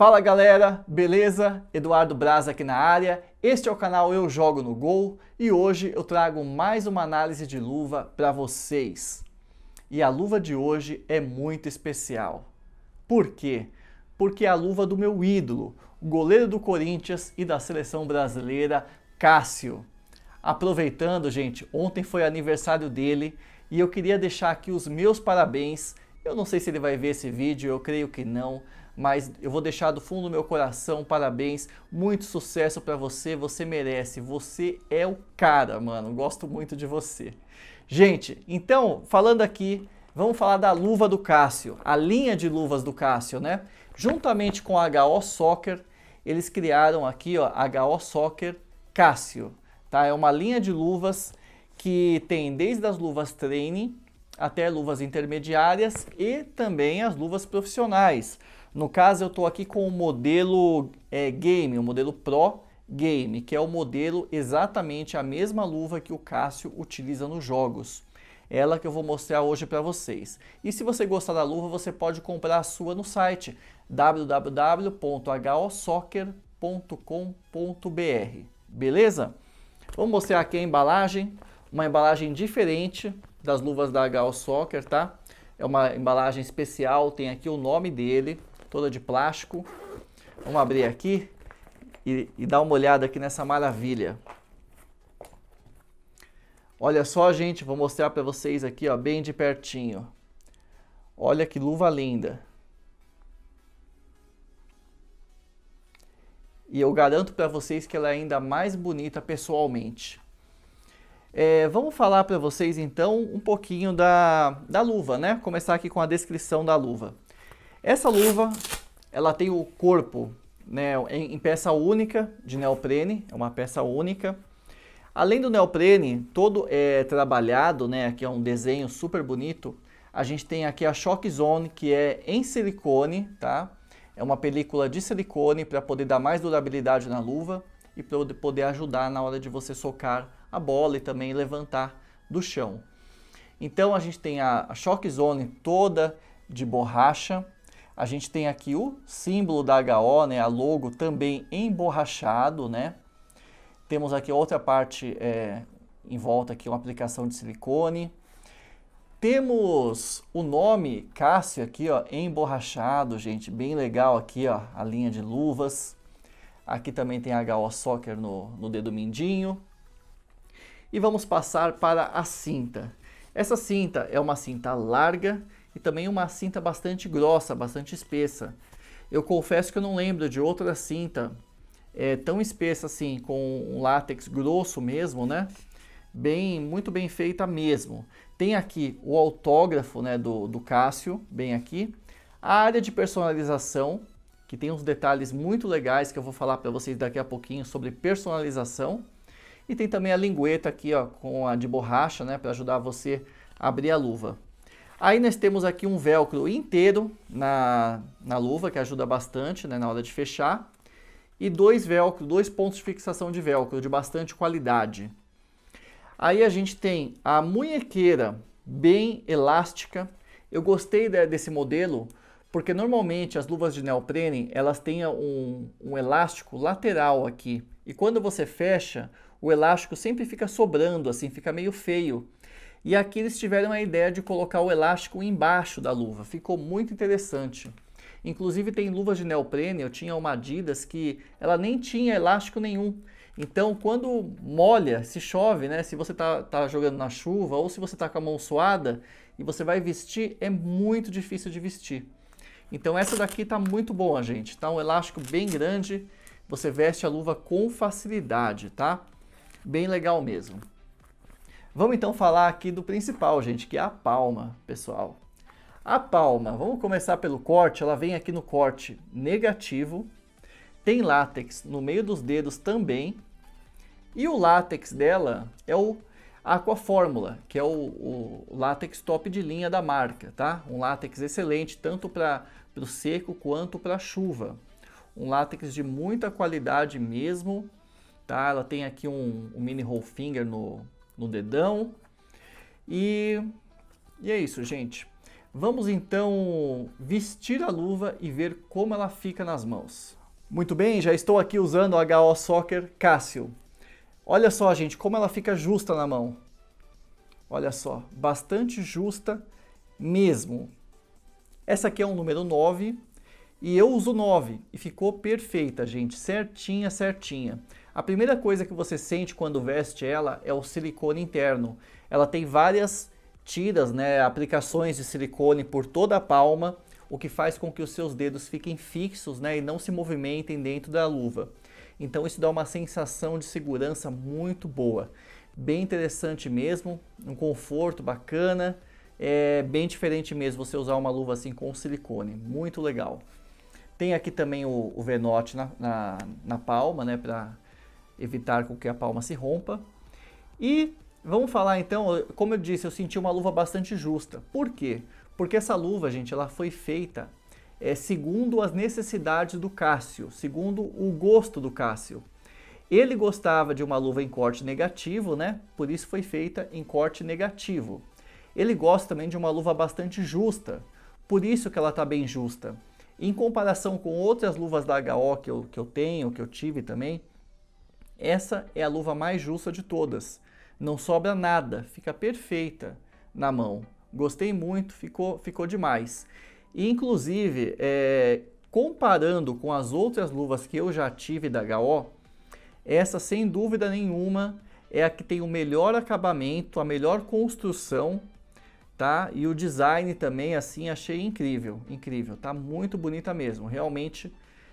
Fala galera, beleza? Eduardo Braz aqui na área. Este é o canal Eu Jogo no Gol e hoje eu trago mais uma análise de luva para vocês. E a luva de hoje é muito especial. Por quê? Porque é a luva do meu ídolo, o goleiro do Corinthians e da seleção brasileira, Cássio. Aproveitando, gente, ontem foi aniversário dele e eu queria deixar aqui os meus parabéns. Eu não sei se ele vai ver esse vídeo, eu creio que não mas eu vou deixar do fundo do meu coração parabéns, muito sucesso para você, você merece, você é o cara, mano, gosto muito de você. Gente, então, falando aqui, vamos falar da luva do Cássio, a linha de luvas do Cássio, né? Juntamente com a HO Soccer, eles criaram aqui, ó, HO Soccer Cássio, tá? É uma linha de luvas que tem desde as luvas training até luvas intermediárias e também as luvas profissionais. No caso, eu estou aqui com o modelo é, Game, o modelo Pro Game, que é o modelo exatamente a mesma luva que o Cássio utiliza nos jogos. Ela que eu vou mostrar hoje para vocês. E se você gostar da luva, você pode comprar a sua no site www.hosoccer.com.br. Beleza? Vou mostrar aqui a embalagem, uma embalagem diferente das luvas da HL Soccer, tá? É uma embalagem especial, tem aqui o nome dele, toda de plástico. Vamos abrir aqui e, e dar uma olhada aqui nessa maravilha. Olha só, gente, vou mostrar para vocês aqui, ó, bem de pertinho. Olha que luva linda. E eu garanto para vocês que ela é ainda mais bonita pessoalmente. É, vamos falar para vocês então um pouquinho da, da luva, né? Começar aqui com a descrição da luva. Essa luva, ela tem o corpo né, em, em peça única de neoprene, é uma peça única. Além do neoprene, todo é trabalhado, né? Aqui é um desenho super bonito. A gente tem aqui a Shock Zone, que é em silicone, tá? É uma película de silicone para poder dar mais durabilidade na luva e para poder ajudar na hora de você socar a bola e também levantar do chão. Então a gente tem a, shock zone toda de borracha. A gente tem aqui o símbolo da HO, né, a logo também emborrachado, né? Temos aqui outra parte é, em volta aqui, uma aplicação de silicone. Temos o nome Cássio aqui, ó, emborrachado, gente, bem legal aqui, ó, a linha de luvas. Aqui também tem HO Soccer no, no dedo mindinho. E vamos passar para a cinta. Essa cinta é uma cinta larga e também uma cinta bastante grossa, bastante espessa. Eu confesso que eu não lembro de outra cinta é, tão espessa assim, com um látex grosso mesmo, né? Bem, muito bem feita mesmo. Tem aqui o autógrafo né, do, do Cássio, bem aqui. A área de personalização, que tem uns detalhes muito legais que eu vou falar para vocês daqui a pouquinho sobre personalização. E tem também a lingueta aqui ó, com a de borracha, né, para ajudar você a abrir a luva. Aí nós temos aqui um velcro inteiro na, na luva, que ajuda bastante né, na hora de fechar. E dois velcro, dois pontos de fixação de velcro, de bastante qualidade. Aí a gente tem a munhequeira bem elástica. Eu gostei desse modelo porque normalmente as luvas de neoprene elas têm um, um elástico lateral aqui. E quando você fecha, o elástico sempre fica sobrando, assim, fica meio feio. E aqui eles tiveram a ideia de colocar o elástico embaixo da luva, ficou muito interessante. Inclusive tem luvas de neoprene, eu tinha uma Adidas que ela nem tinha elástico nenhum. Então quando molha, se chove, né? Se você tá, tá jogando na chuva ou se você tá com a mão suada e você vai vestir, é muito difícil de vestir. Então essa daqui tá muito boa, gente. Tá um elástico bem grande, você veste a luva com facilidade, tá? bem legal mesmo. Vamos então falar aqui do principal, gente, que é a palma, pessoal. A palma, vamos começar pelo corte, ela vem aqui no corte negativo, tem látex no meio dos dedos também, e o látex dela é o Aquafórmula, que é o, o látex top de linha da marca, tá? Um látex excelente tanto para o seco quanto para chuva. Um látex de muita qualidade mesmo, tá? Ela tem aqui um, um mini roll finger no, no dedão. E, e é isso, gente. Vamos então vestir a luva e ver como ela fica nas mãos. Muito bem, já estou aqui usando a HO Soccer Cássio. Olha só, gente, como ela fica justa na mão. Olha só, bastante justa mesmo. Essa aqui é um número 9 e eu uso 9 e ficou perfeita, gente, certinha, certinha. A primeira coisa que você sente quando veste ela é o silicone interno. Ela tem várias tiras, né, aplicações de silicone por toda a palma, o que faz com que os seus dedos fiquem fixos né, e não se movimentem dentro da luva. Então isso dá uma sensação de segurança muito boa. Bem interessante mesmo, um conforto bacana. É bem diferente mesmo você usar uma luva assim com silicone, muito legal. Tem aqui também o, o venote na, na, na palma, né, para evitar com que a palma se rompa. E vamos falar então, como eu disse, eu senti uma luva bastante justa. Por quê? Porque essa luva, gente, ela foi feita é, segundo as necessidades do Cássio, segundo o gosto do Cássio. Ele gostava de uma luva em corte negativo, né? Por isso foi feita em corte negativo. Ele gosta também de uma luva bastante justa, por isso que ela está bem justa. Em comparação com outras luvas da HO que eu, que eu tenho, que eu tive também, essa é a luva mais justa de todas. Não sobra nada, fica perfeita na mão. Gostei muito, ficou, ficou demais. E, inclusive, é, comparando com as outras luvas que eu já tive da HO, essa sem dúvida nenhuma é a que tem o melhor acabamento, a melhor construção, tá? E o design também, assim, achei incrível, incrível, tá muito bonita mesmo. Realmente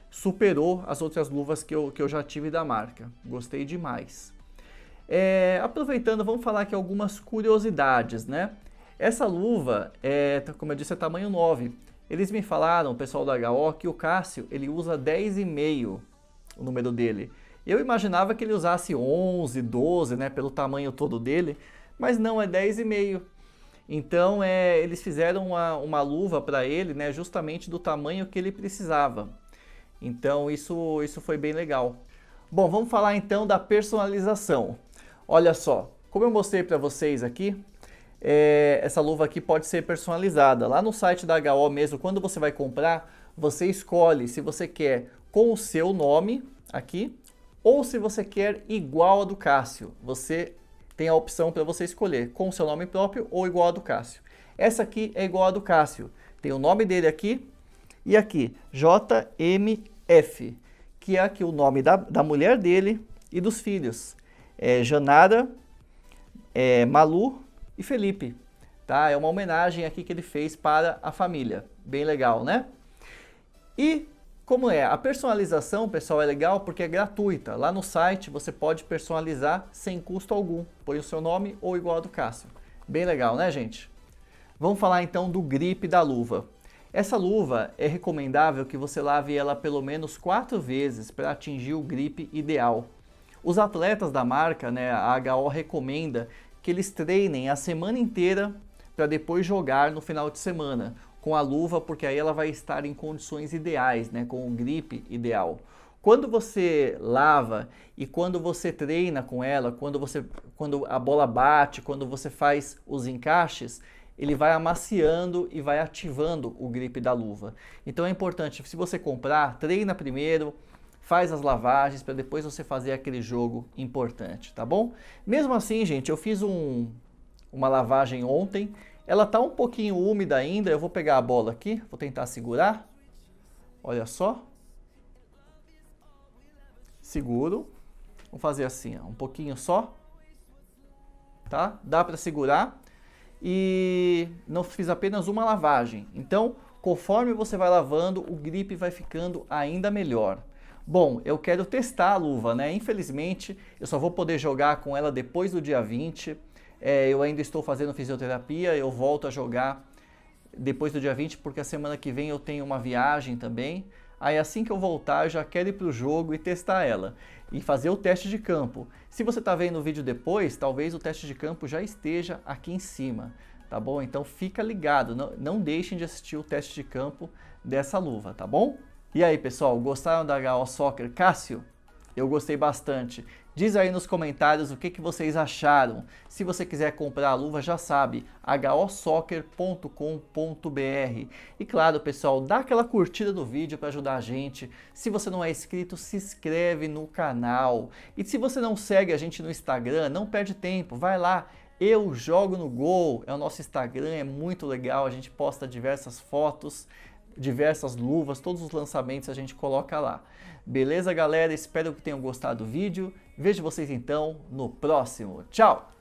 superou as outras luvas que eu, que eu já tive da marca. Gostei demais. É, aproveitando, vamos falar aqui algumas curiosidades, né? Essa luva, é, tá, como eu disse, é tamanho 9. Eles me falaram, o pessoal da HO, que o Cássio ele usa 10,5 o número dele. Eu imaginava que ele usasse 11, 12, né, pelo tamanho todo dele, mas não, é 10,5. Então, é, eles fizeram uma, uma luva para ele, né, justamente do tamanho que ele precisava. Então isso, isso foi bem legal. Bom, vamos falar então da personalização. Olha só, como eu mostrei para vocês aqui, é, essa luva aqui pode ser personalizada. Lá no site da HO mesmo, quando você vai comprar, você escolhe se você quer com o seu nome aqui ou se você quer igual a do Cássio. Você tem a opção para você escolher com o seu nome próprio ou igual a do Cássio. Essa aqui é igual a do Cássio. Tem o nome dele aqui e aqui, JMF, que é aqui o nome da, da mulher dele e dos filhos. É Janara, é Malu e Felipe. Tá? É uma homenagem aqui que ele fez para a família. Bem legal, né? E como é? A personalização, pessoal, é legal porque é gratuita. Lá no site você pode personalizar sem custo algum. Põe o seu nome ou igual ao do Cássio. Bem legal, né, gente? Vamos falar então do grip da luva. Essa luva é recomendável que você lave ela pelo menos quatro vezes para atingir o grip ideal. Os atletas da marca, né, a HO recomenda que eles treinem a semana inteira para depois jogar no final de semana com a luva, porque aí ela vai estar em condições ideais, né, com o grip ideal. Quando você lava e quando você treina com ela, quando você quando a bola bate, quando você faz os encaixes, ele vai amaciando e vai ativando o grip da luva. Então é importante, se você comprar, treina primeiro, faz as lavagens para depois você fazer aquele jogo importante, tá bom? Mesmo assim, gente, eu fiz um, uma lavagem ontem, ela tá um pouquinho úmida ainda, eu vou pegar a bola aqui, vou tentar segurar, olha só, seguro, vou fazer assim, ó, um pouquinho só, tá? Dá para segurar, e não fiz apenas uma lavagem. Então, conforme você vai lavando, o grip vai ficando ainda melhor. Bom, eu quero testar a luva, né? Infelizmente, eu só vou poder jogar com ela depois do dia 20. É, eu ainda estou fazendo fisioterapia, eu volto a jogar depois do dia 20, porque a semana que vem eu tenho uma viagem também. Aí assim que eu voltar, eu já quero ir para o jogo e testar ela e fazer o teste de campo. Se você está vendo o vídeo depois, talvez o teste de campo já esteja aqui em cima, tá bom? Então fica ligado, não, não deixem de assistir o teste de campo dessa luva, tá bom? E aí pessoal, gostaram da HO Soccer Cássio? Eu gostei bastante. Diz aí nos comentários o que, que vocês acharam. Se você quiser comprar a luva, já sabe, hosoccer.com.br. E claro, pessoal, dá aquela curtida no vídeo para ajudar a gente. Se você não é inscrito, se inscreve no canal. E se você não segue a gente no Instagram, não perde tempo, vai lá. Eu jogo no gol, é o nosso Instagram, é muito legal, a gente posta diversas fotos diversas luvas, todos os lançamentos a gente coloca lá. Beleza, galera? Espero que tenham gostado do vídeo. Vejo vocês então no próximo. Tchau!